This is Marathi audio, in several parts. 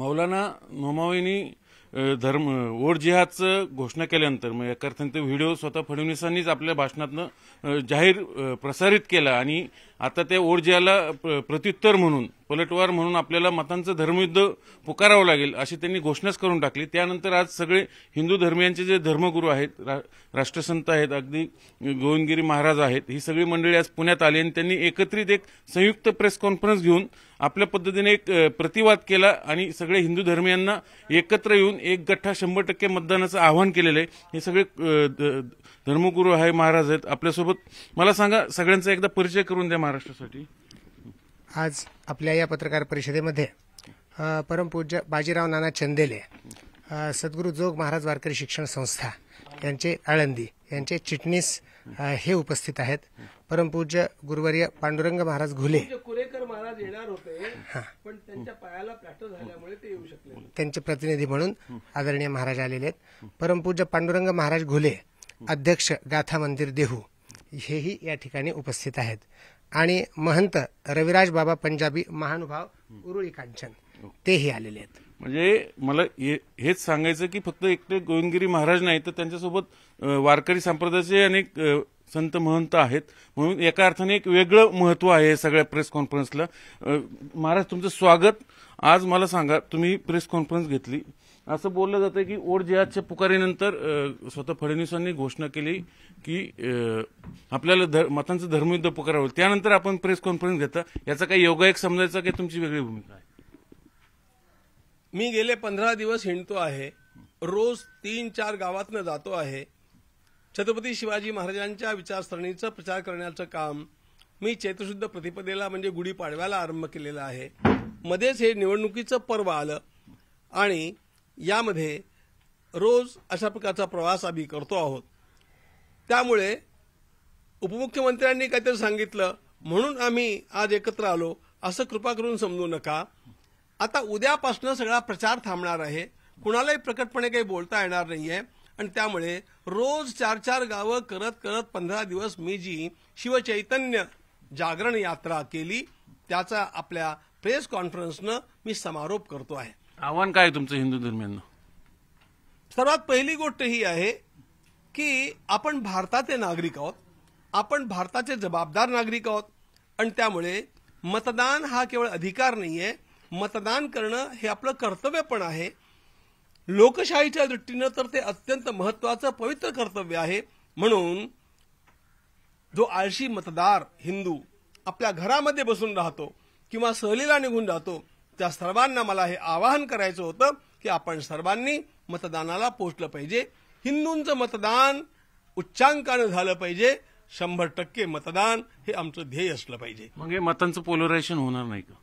मौलाना नोमावीनी धर्म ओढ जिहादचं घोषणा केल्यानंतर मग एका अर्थाने ते व्हिडिओ स्वतः फडणवीसांनीच आपल्या भाषणातनं जाहीर प्रसारित केला आणि आता त्या ओढ जिहाला प्रत्युत्तर म्हणून पलटवार म्हणून आपल्याला मतांचं धर्मयुद्ध पुकारावं लागेल अशी त्यांनी घोषणाच करून टाकली त्यानंतर आज सगळे हिंदू धर्मियांचे जे धर्मगुरू आहेत राष्ट्रसंत आहेत अगदी गोविंदगिरी महाराज आहेत ही सगळी मंडळी आज पुण्यात आली आणि त्यांनी एकत्रित एक संयुक्त प्रेस कॉन्फरन्स घेऊन आपल्या पद्धतीने एक प्रतिवाद केला आणि सगळे हिंदू धर्मियांना एकत्र येऊन एक गठ्ठा शंभर टक्के मतदानाचं आवाहन केलेलं आहे हे सगळे धर्मगुरू आहे महाराज आहेत आपल्यासोबत मला सांगा सगळ्यांचा एकदा परिचय करून द्या महाराष्ट्रासाठी आज आपल्या या पत्रकार परिषदेमध्ये परमपूज्य बाजीराव नाना चंदेले सद्गुरू जोग महाराज वारकरी शिक्षण संस्था यांचे आळंदी यांचे चिटणीस हे उपस्थित आहेत परमपूज्य गुरुवर्य पांडुरंग महाराज घुले कुरेकर महाराज येणार होते पण त्यांच्या पायाला झाल्यामुळे ते येऊ शकले त्यांचे प्रतिनिधी म्हणून आदरणीय महाराज आलेले आहेत परमपूज्य पांडुरंग महाराज घुले अध्यक्ष गाथा मंदिर देहू हेही या ठिकाणी उपस्थित आहेत आणि महंत रविराज बाबा पंजाबी महानुभाव उरुळी कांचन तेही आलेले आहेत म्हणजे मला हेच सांगायचं की फक्त एकटे गोविंदगिरी महाराज नाही तर त्यांच्यासोबत वारकरी संप्रदायाचे अनेक संत महंत आहेत म्हणून एका अर्थाने एक वेगळं महत्व आहे सगळ्या प्रेस कॉन्फरन्सला महाराज तुमचं स्वागत आज मला सांगा तुम्ही प्रेस कॉन्फरन्स घेतली असं बोललं जातं की ओड जिहादच्या पुकारीनंतर स्वतः फडणवीसांनी घोषणा केली की आपल्याला धर, मतांचं धर्मयुद्ध पुकारावं त्यानंतर आपण प्रेस कॉन्फरन्स घेता याचा काही योगायक समजायचा की तुमची वेगळी भूमिका आहे मी गेले पंधरा दिवस हिंडतो आहे रोज तीन चार गावातनं जातो आहे छत्रपती शिवाजी महाराजांच्या विचारसरणीचा प्रचार करण्याचं काम मी चैत्रशुद्ध प्रतिपदेला म्हणजे गुढीपाडव्याला आरंभ केलेला आहे मध्येच हे निवडणुकीचं पर्व आलं आणि यामध्ये रोज अशा प्रकारचा प्रवास आम्ही करतो आहोत त्यामुळे उपमुख्यमंत्र्यांनी काहीतरी सांगितलं म्हणून आम्ही आज एकत्र आलो असं कृपा करून समजू नका आता उद्यापासून सगळा प्रचार थांबणार आहे कुणालाही प्रकटपणे काही बोलता येणार नाही आहे आणि त्यामुळे रोज चार चार गावं करत करत पंधरा दिवस मी जी शिवचैतन्य जागरण यात्रा केली त्याचा आपल्या प्रेस कॉन्फरन्सनं मी समारोप करतो आहे आव्हान काय तुमचं हिंदू धर्मियांना सर्वात पहिली गोष्ट ही आहे की आपण भारताचे नागरिक आहोत आपण भारताचे जबाबदार नागरिक आहोत आणि त्यामुळे मतदान हा केवळ अधिकार नाही आहे मतदान करणं हे आपलं कर्तव्य पण आहे लोकशाहीच्या दृष्टीनं तर ते अत्यंत महत्वाचं पवित्र कर्तव्य आहे म्हणून जो आळशी मतदार हिंदू आपल्या घरामध्ये बसून राहतो किंवा सहलीला निघून जातो त्या सर्वांना मला हे आवाहन करायचं होतं की आपण सर्वांनी मतदानाला पोचलं पाहिजे हिंदूंचं मतदान उच्चांकानं झालं पाहिजे शंभर टक्के मतदान हे आमचं ध्येय असलं पाहिजे मग हे मतांचं पोलरायझेशन होणार नाही का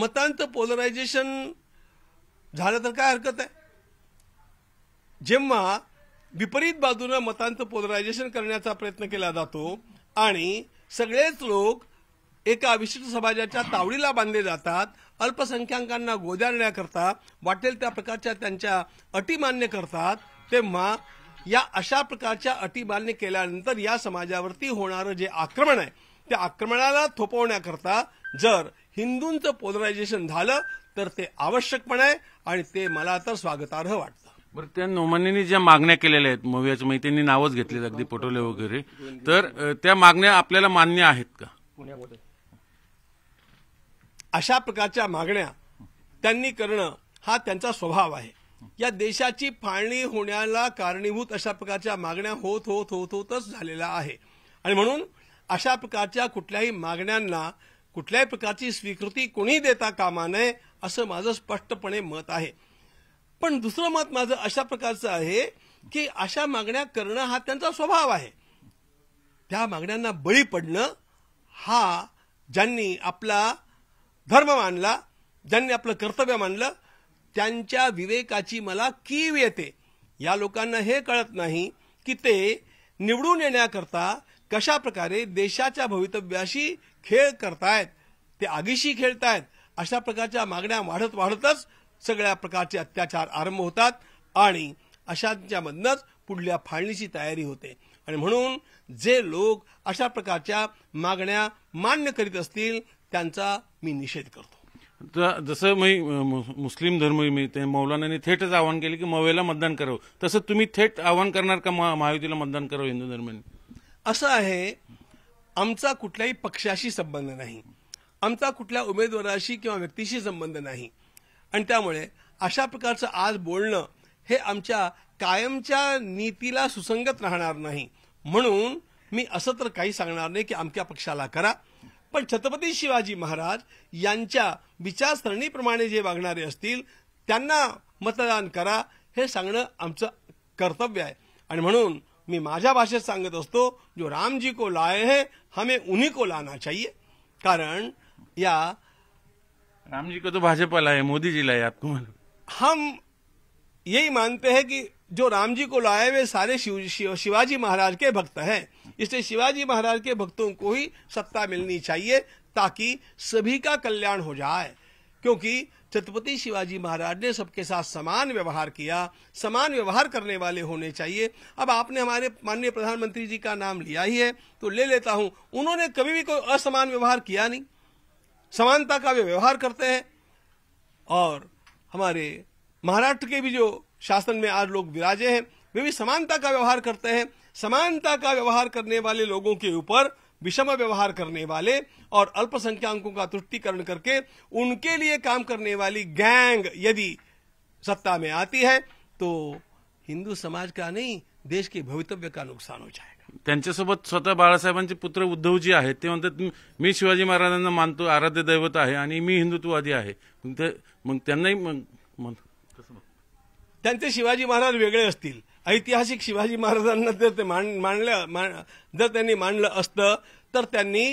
मतांचं पोलरायझेशन झालं तर काय हरकत आहे जेव्हा विपरीत बाजूनं मतांचं पोलरायझेशन करण्याचा प्रयत्न केला जातो आणि सगळेच लोक एका विशिष्ट समाजाच्या तावडीला बांधले जातात अल्पसंख्याकांना गोदारण्याकरता वाटेल त्या प्रकारच्या त्यांच्या अटी मान्य करतात तेव्हा या अशा प्रकारच्या अटी मान्य केल्यानंतर या समाजावरती होणारं जे आक्रमण आहे त्या आक्रमणाला थोपवण्याकरता जर हिंदूंचं पोलरायझेशन झालं तर ते पण आहे आणि ते मला तर स्वागतार्ह वाटतं बरं त्या नोमानी ज्या मागण्या केलेल्या आहेत मवियाच्या माहिती नावच घेतले अगदी पटोले वगैरे तर त्या मागण्या आपल्याला मान्य आहेत का अशा प्रकारच्या मागण्या त्यांनी करणं हा त्यांचा स्वभाव आहे या देशाची फाळणी होण्याला कारणीभूत अशा प्रकारच्या मागण्या होत होत होत होतच झालेल्या आहे आणि म्हणून अशा प्रकारच्या कुठल्याही मागण्यांना कुठल्याही प्रकारची स्वीकृती कोणी देता कामा नये असं माझं स्पष्टपणे मत आहे पण दुसरं मत माझं अशा प्रकारचं आहे की अशा मागण्या करणं हा त्यांचा स्वभाव आहे त्या मागण्यांना बळी पडणं हा ज्यांनी आपला धर्म मानला ज्यांनी आपलं कर्तव्य मानलं त्यांच्या विवेकाची मला कीव येते या लोकांना हे कळत नाही की ते निवडून येण्याकरता कशा प्रकारे देशाच्या भवितव्याशी खेळ करतायत ते आगीशी खेळतायत अशा प्रकारच्या मागण्या वाढत वाढतच सगळ्या प्रकारचे अत्याचार आरंभ होतात आणि अशांच्यामधनंच पुढल्या फाळणीची तयारी होते आणि म्हणून जे लोक अशा प्रकारच्या मागण्या मान्य करीत असतील त्यांचा मी निषेध करतो जसं मी मुस्लिम धर्म ते मौलानाने थेटच आवाहन केले की मवेला मतदान करावं तसं तुम्ही थेट आवाहन करणार का महायुतीला मतदान करावं हिंदू धर्माने असं आहे आमचा कुठल्याही पक्षाशी संबंध नाही आमचा कुठल्या उमेदवाराशी किंवा व्यक्तीशी संबंध नाही आणि त्यामुळे अशा प्रकारचं आज बोलणं हे आमच्या कायमच्या नीतीला सुसंगत राहणार नाही म्हणून मी असं तर काही सांगणार नाही की आमच्या पक्षाला करा पण छत्रपती शिवाजी महाराज यांच्या विचारसरणीप्रमाणे जे वागणारे असतील त्यांना मतदान करा हे सांगणं आमचं कर्तव्य आहे आणि म्हणून मी माझ्या भाषेत सांगत असतो जो रामजी को लाए है हमें उन्हीं को लाना चाहिए कारण या रामजी को तो भाजपा लाए मोदी जी आपको हम यही मानते है की जो रामजी को लाए हुए सारे शिव, शिव, शिवाजी महाराज के भक्त हैं इसलिए शिवाजी महाराज के भक्तों को ही सत्ता मिलनी चाहिए ताकि सभी का कल्याण हो जाए क्योंकि छत्रपति शिवाजी महाराज ने सबके साथ समान व्यवहार किया समान व्यवहार करने वाले होने चाहिए अब आपने हमारे माननीय प्रधानमंत्री जी का नाम लिया ही है तो ले लेता हूं उन्होंने कभी भी कोई असमान व्यवहार किया नहीं समानता का वे व्यवहार करते हैं और हमारे महाराष्ट्र के भी जो शासन में आज लोग विराजे हैं वे भी समानता का व्यवहार करते हैं समानता का व्यवहार करने वाले लोगों के ऊपर विषम व्यवहार करने वाले और अल्पसंख्यकों का तुष्टिकरण करके उनके लिए काम करने वाली गैंग यदि सत्ता में आती है तो हिंदू समाज का नहीं देश के भवितव्य का नुकसान हो जाएगा त्यांच्यासोबत स्वतः बाला पुत्र उद्धव जी है म्हणतात मी शिवाजी महाराजांना मानतो आराध्य दैवत है मी हिंदुत्ववादी आहे मग शिवाजी महाराज वेगळे ऐतिहासिक शिवाजी महाराजांना जर ते मान मांडलं जर त्यांनी मांडलं असतं तर त्यांनी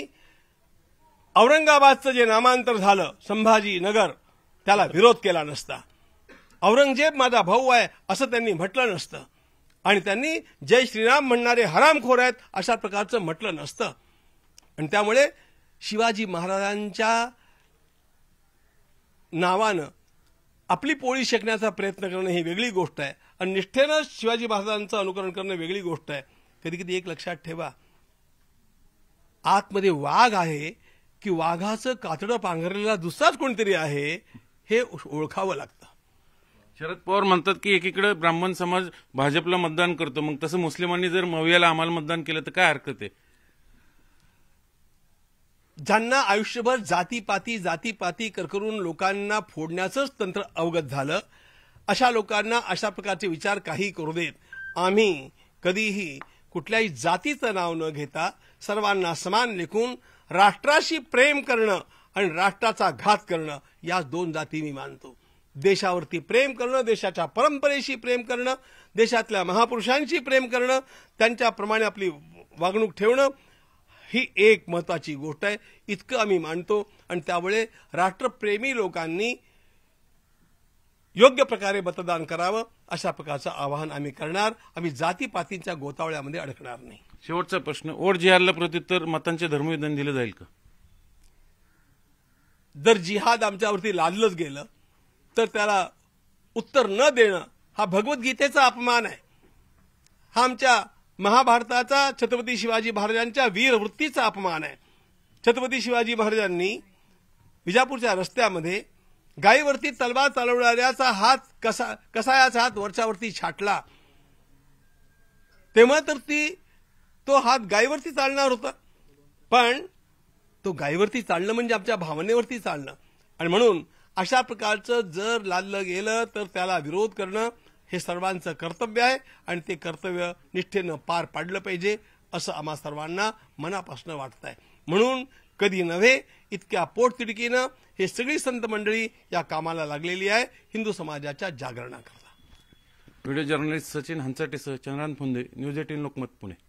औरंगाबादचं जे नामांतर झालं संभाजी नगर त्याला विरोध केला नसता औरंगजेब माझा भाऊ आहे असं त्यांनी म्हटलं नसतं आणि त्यांनी जय श्रीराम म्हणणारे हरामखोर आहेत अशा प्रकारचं म्हटलं नसतं आणि त्यामुळे शिवाजी महाराजांच्या नावानं आपली पोळी शेकण्याचा प्रयत्न करणं ही वेगळी गोष्ट आहे आणि निष्ठेनं शिवाजी महाराजांचं अनुकरण करणं वेगळी गोष्ट आहे कधी कधी एक लक्षात ठेवा आतमध्ये वाघ आहे की वाघाचं कातडं पांघरलेला दुसराच कोणतरी आहे हे ओळखावं लागतं शरद पवार म्हणतात की एकीकडे ब्राह्मण समाज भाजपला मतदान करतो मग तसं मुस्लिमांनी जर मव्याला आम्हाला मतदान केलं तर काय हरकत आहे ज्यांना आयुष्यभर जातीपाती जातीपाती करकरून लोकांना फोडण्याचंच तंत्र अवगत झालं अशा लोकांना अशा प्रकारचे विचार काही करू देत आम्ही कधीही कुठल्याही जातीचं नाव न घेता सर्वांना समान लेखून राष्ट्राशी प्रेम करणं आणि राष्ट्राचा घात करणं या दोन जाती मी मानतो देशावरती प्रेम करणं देशाच्या परंपरेशी प्रेम करणं देशातल्या महापुरुषांशी प्रेम करणं त्यांच्याप्रमाणे आपली वागणूक ठेवणं ही एक महत्वाची गोष्ट आहे इतकं आम्ही मानतो आणि त्यामुळे राष्ट्रप्रेमी लोकांनी योग्य प्रकारे मतदान करावं अशा प्रकारचं आवाहन आम्ही करणार आम्ही जातीपातींच्या गोतावळ्यामध्ये अडकणार नाही शेवटचा प्रश्न ओढ जिहादला प्रत्युत्तर मतांचे धर्मविधान दिलं जाईल का जर जिहाद आमच्यावरती लादलंच गेलं तर त्याला उत्तर न देणं हा भगवद्गीतेचा अपमान आहे हा आमच्या महाभारताचा छत्रपती शिवाजी महाराजांच्या वीरवृत्तीचा अपमान आहे छत्रपती शिवाजी महाराजांनी विजापूरच्या रस्त्यामध्ये गायीवरती तलवार चालवणाऱ्याचा हात कसा कसा याचा हात वरच्यावरती छाटला तेव्हा तर ती तो हात गायीवरती चालणार होता पण तो गायीवरती चालणं म्हणजे आमच्या भावनेवरती चालणं आणि म्हणून अशा प्रकारचं जर लादलं गेलं तर त्याला विरोध करणं हे सर्वांचं कर्तव्य आहे आणि ते कर्तव्य निष्ठेनं पार पाडलं पाहिजे असं आम्हा सर्वांना मनापासून वाटत आहे म्हणून कधी नव्हे इतक्या पोटतिडकीनं हे सगळी संत मंडळी या कामाला लागलेली आहे हिंदू समाजाच्या जागरणाकरता व्हिडिओ जर्नलिस्ट सचिन हंचटेसह चंद्रान फुंदे न्यूज एटीन लोकमत पुणे